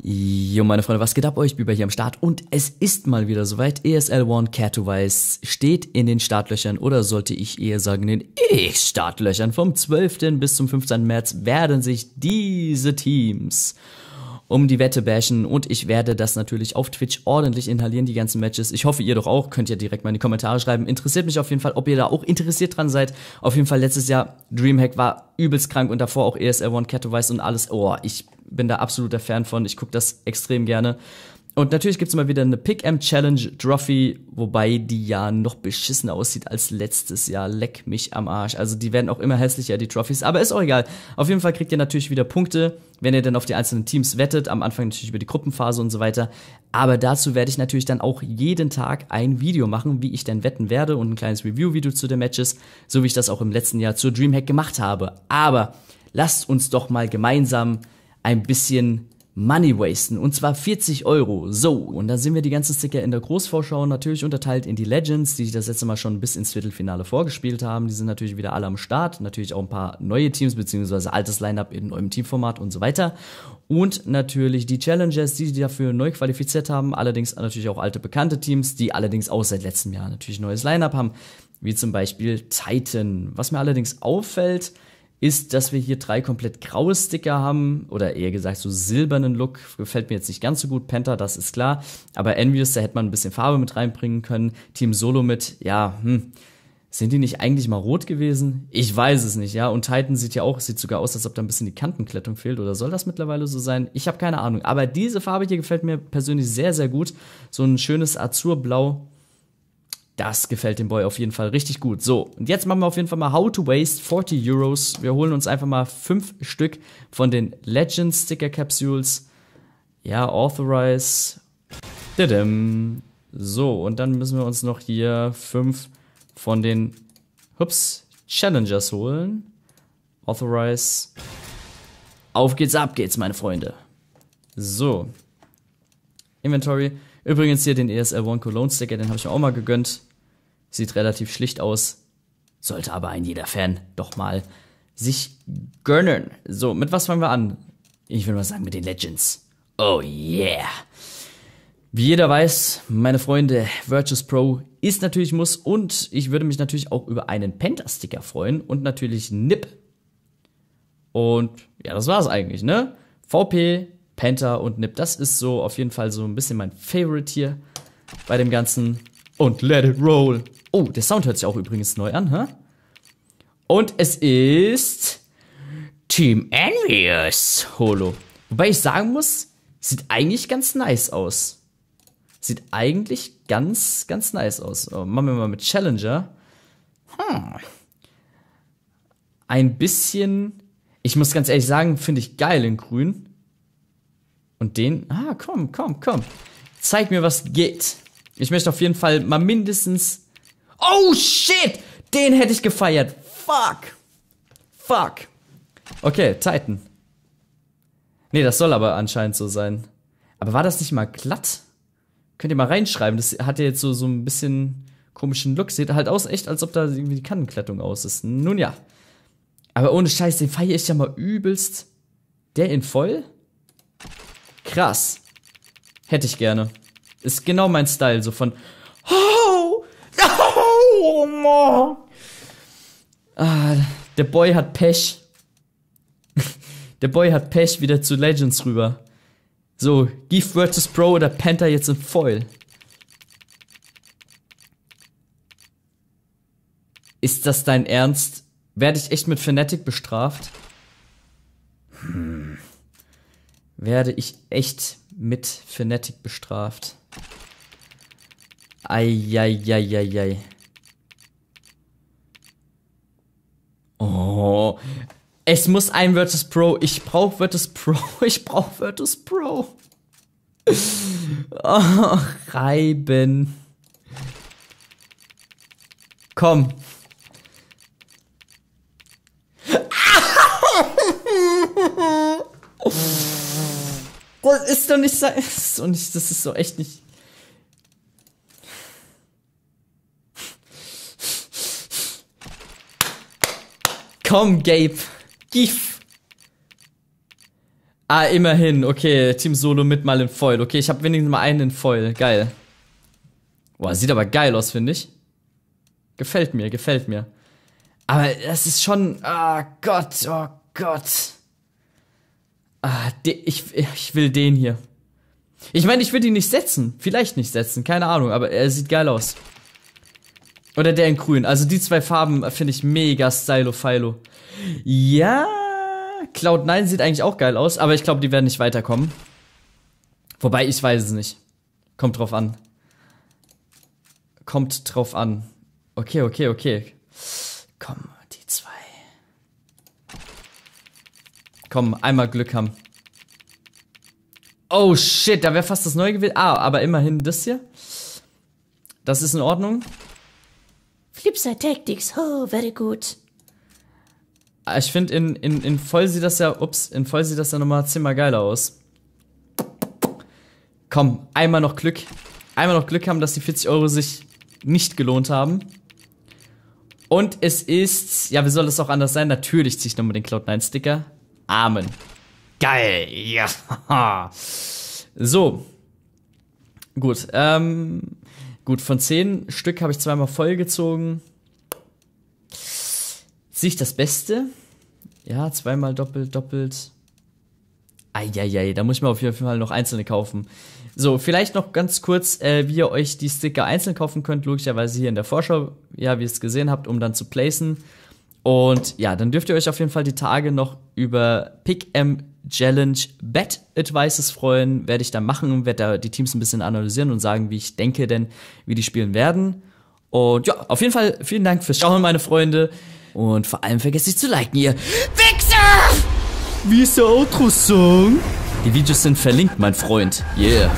Jo, meine Freunde, was geht ab? Euch oh, Biber hier am Start und es ist mal wieder soweit. ESL One Care to Vice steht in den Startlöchern oder sollte ich eher sagen in den E-Startlöchern. Vom 12. bis zum 15. März werden sich diese Teams um die Wette bashen und ich werde das natürlich auf Twitch ordentlich inhalieren, die ganzen Matches. Ich hoffe, ihr doch auch. Könnt ihr direkt mal in die Kommentare schreiben. Interessiert mich auf jeden Fall, ob ihr da auch interessiert dran seid. Auf jeden Fall letztes Jahr Dreamhack war übelst krank und davor auch ESL One Katowice und alles. Oh, ich bin da absoluter Fan von. Ich gucke das extrem gerne. Und natürlich gibt es immer wieder eine Pick-Em-Challenge Trophy, wobei die ja noch beschissener aussieht als letztes Jahr. Leck mich am Arsch. Also die werden auch immer hässlicher, die Trophies. Aber ist auch egal. Auf jeden Fall kriegt ihr natürlich wieder Punkte, wenn ihr dann auf die einzelnen Teams wettet. Am Anfang natürlich über die Gruppenphase und so weiter. Aber dazu werde ich natürlich dann auch jeden Tag ein Video machen, wie ich denn wetten werde und ein kleines Review-Video zu den Matches, so wie ich das auch im letzten Jahr zur Dreamhack gemacht habe. Aber lasst uns doch mal gemeinsam ein bisschen Money wasten und zwar 40 Euro. So, und da sind wir die ganzen Sticker in der Großvorschau natürlich unterteilt in die Legends, die das letzte Mal schon bis ins Viertelfinale vorgespielt haben. Die sind natürlich wieder alle am Start, natürlich auch ein paar neue Teams beziehungsweise altes Lineup in neuem Teamformat und so weiter. Und natürlich die Challengers, die sich dafür neu qualifiziert haben, allerdings natürlich auch alte bekannte Teams, die allerdings auch seit letztem Jahr natürlich neues Lineup haben, wie zum Beispiel Titan. Was mir allerdings auffällt, ist, dass wir hier drei komplett graue Sticker haben, oder eher gesagt so silbernen Look, gefällt mir jetzt nicht ganz so gut, Penta, das ist klar, aber Envious, da hätte man ein bisschen Farbe mit reinbringen können, Team Solo mit, ja, hm, sind die nicht eigentlich mal rot gewesen? Ich weiß es nicht, ja. Und Titan sieht ja auch, sieht sogar aus, als ob da ein bisschen die Kantenklettung fehlt. Oder soll das mittlerweile so sein? Ich habe keine Ahnung. Aber diese Farbe hier gefällt mir persönlich sehr, sehr gut. So ein schönes Azurblau das gefällt dem Boy auf jeden Fall richtig gut. So, und jetzt machen wir auf jeden Fall mal How to Waste 40 Euros. Wir holen uns einfach mal fünf Stück von den Legend Sticker Capsules. Ja, Authorize. Didim. So, und dann müssen wir uns noch hier fünf von den Hups, Challengers holen. Authorize. Auf geht's, ab geht's, meine Freunde. So. Inventory. Übrigens hier den ESL One Cologne Sticker, den habe ich mir auch mal gegönnt. Sieht relativ schlicht aus, sollte aber ein jeder Fan doch mal sich gönnen. So, mit was fangen wir an? Ich würde mal sagen, mit den Legends. Oh yeah! Wie jeder weiß, meine Freunde, Virtus Pro ist natürlich Muss und ich würde mich natürlich auch über einen Penta-Sticker freuen und natürlich Nip. Und ja, das war's eigentlich, ne? VP, Penta und Nip, das ist so auf jeden Fall so ein bisschen mein Favorite hier bei dem Ganzen. Und let it roll! Oh, der Sound hört sich auch übrigens neu an, hä? Und es ist Team Envious Holo. Wobei ich sagen muss, sieht eigentlich ganz nice aus. Sieht eigentlich ganz, ganz nice aus. Oh, machen wir mal mit Challenger. Hm. Ein bisschen, ich muss ganz ehrlich sagen, finde ich geil in grün. Und den, ah, komm, komm, komm. Zeig mir, was geht. Ich möchte auf jeden Fall mal mindestens Oh shit! Den hätte ich gefeiert. Fuck. Fuck. Okay, Titan. Nee, das soll aber anscheinend so sein. Aber war das nicht mal glatt? Könnt ihr mal reinschreiben. Das hat ja jetzt so, so ein bisschen komischen Look. Sieht halt aus, echt, als ob da irgendwie die Kannenklettung aus ist. Nun ja. Aber ohne Scheiß, den feiere ich ja mal übelst. Der in voll? Krass. Hätte ich gerne. Ist genau mein Style, so von. Oh, Oh Mann. Ah, der Boy hat Pech. der Boy hat Pech wieder zu Legends rüber. So, Gief vs. Pro oder Panther jetzt im Foil. Ist das dein Ernst? Werde ich echt mit Fnatic bestraft? Hm. Werde ich echt mit Fnatic bestraft? Eieieiei. Ei, ei, ei, ei. Oh. Es muss ein Virtus Pro. Ich brauche Virtus Pro. Ich brauche Virtus Pro. Oh, reiben. Komm. Das ist doch nicht, das ist doch das ist so echt nicht. Komm, Gabe. Gif. Ah, immerhin. Okay, Team Solo mit mal in Foil. Okay, ich habe wenigstens mal einen in Foil. Geil. Boah, sieht aber geil aus, finde ich. Gefällt mir, gefällt mir. Aber das ist schon... Ah, oh Gott, oh Gott. Ah, ich, ich will den hier. Ich meine, ich würde ihn nicht setzen. Vielleicht nicht setzen, keine Ahnung, aber er sieht geil aus. Oder der in grün. Also die zwei Farben finde ich mega stylo-philo. Ja, Cloud9 sieht eigentlich auch geil aus, aber ich glaube, die werden nicht weiterkommen. Wobei, ich weiß es nicht. Kommt drauf an. Kommt drauf an. Okay, okay, okay. Komm, die zwei. Komm, einmal Glück haben. Oh shit, da wäre fast das neue gewesen. Ah, aber immerhin das hier. Das ist in Ordnung. Flipside Tactics, oh, very good. Ah, ich finde, in, in, in voll sieht das ja, ups, in voll sieht das ja nochmal zehnmal geiler aus. Komm, einmal noch Glück. Einmal noch Glück haben, dass die 40 Euro sich nicht gelohnt haben. Und es ist, ja, wie soll es auch anders sein? Natürlich ziehe ich nochmal den Cloud9-Sticker. Amen. Geil, ja. So. Gut, ähm, Gut, von zehn Stück habe ich zweimal vollgezogen. Sich das Beste. Ja, zweimal doppelt, doppelt. Eieiei, da muss ich mir auf jeden Fall noch einzelne kaufen. So, vielleicht noch ganz kurz, äh, wie ihr euch die Sticker einzeln kaufen könnt. Logischerweise hier in der Vorschau, ja, wie ihr es gesehen habt, um dann zu placen. Und ja, dann dürft ihr euch auf jeden Fall die Tage noch über Pickm Challenge Bet Advices freuen. Werde ich da machen, werde da die Teams ein bisschen analysieren und sagen, wie ich denke denn, wie die spielen werden. Und ja, auf jeden Fall vielen Dank fürs Schauen, meine Freunde. Und vor allem vergesst nicht zu liken, ihr Wichser! Wie ist der Outro-Song? Die Videos sind verlinkt, mein Freund. Yeah.